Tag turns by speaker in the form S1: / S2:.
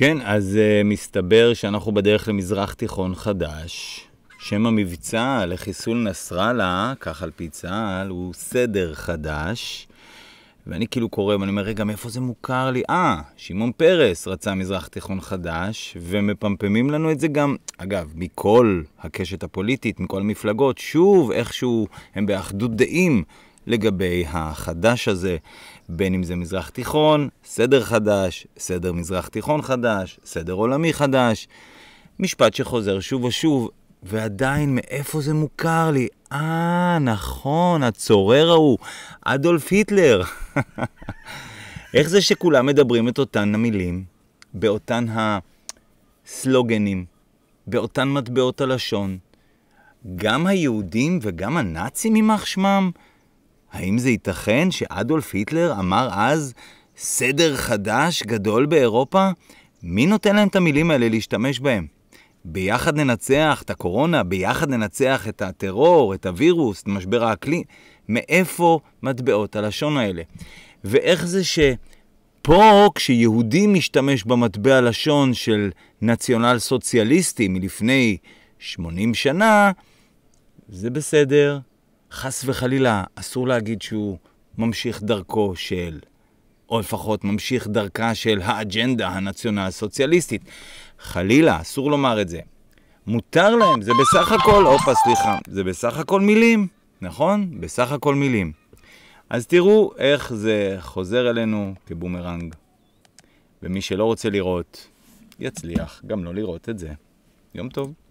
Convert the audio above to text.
S1: כן, אז uh, מסתבר שאנחנו בדרך למזרח תיכון חדש. שם המבצע לחיסול נסראללה, כך על פי צה"ל, הוא סדר חדש. ואני כאילו קורא, ואני אומר, רגע, מאיפה זה מוכר לי? אה, שמעון פרס רצה מזרח תיכון חדש, ומפמפמים לנו את זה גם, אגב, מכל הקשת הפוליטית, מכל המפלגות, שוב, איכשהו הם באחדות דעים לגבי החדש הזה, בין אם זה מזרח תיכון, סדר חדש, סדר מזרח תיכון חדש, סדר עולמי חדש, משפט שחוזר שוב ושוב, ועדיין מאיפה זה מוכר לי? אה, נכון, הצורר ההוא, אדולף היטלר. איך זה שכולם מדברים את אותן המילים, באותן הסלוגנים, באותן מטבעות הלשון? גם היהודים וגם הנאצים יימח שמם? האם זה ייתכן שאדולף היטלר אמר אז סדר חדש גדול באירופה? מי נותן להם את המילים האלה להשתמש בהם? ביחד ננצח את הקורונה, ביחד ננצח את הטרור, את הווירוס, את משבר האקלים. מאיפה מטבעות הלשון האלה? ואיך זה שפה, כשיהודי משתמש במטבע לשון של נציונל סוציאליסטי מלפני 80 שנה, זה בסדר, חס וחלילה, אסור להגיד שהוא ממשיך דרכו של, או לפחות ממשיך דרכה של האג'נדה הנציונל סוציאליסטית חלילה, אסור לומר את זה. מותר להם, זה בסך הכל, הופה, סליחה, זה בסך הכל מילים, נכון? בסך הכל מילים. אז תראו איך זה חוזר אלינו כבומרנג. ומי שלא רוצה לראות, יצליח גם לא לראות את זה. יום טוב.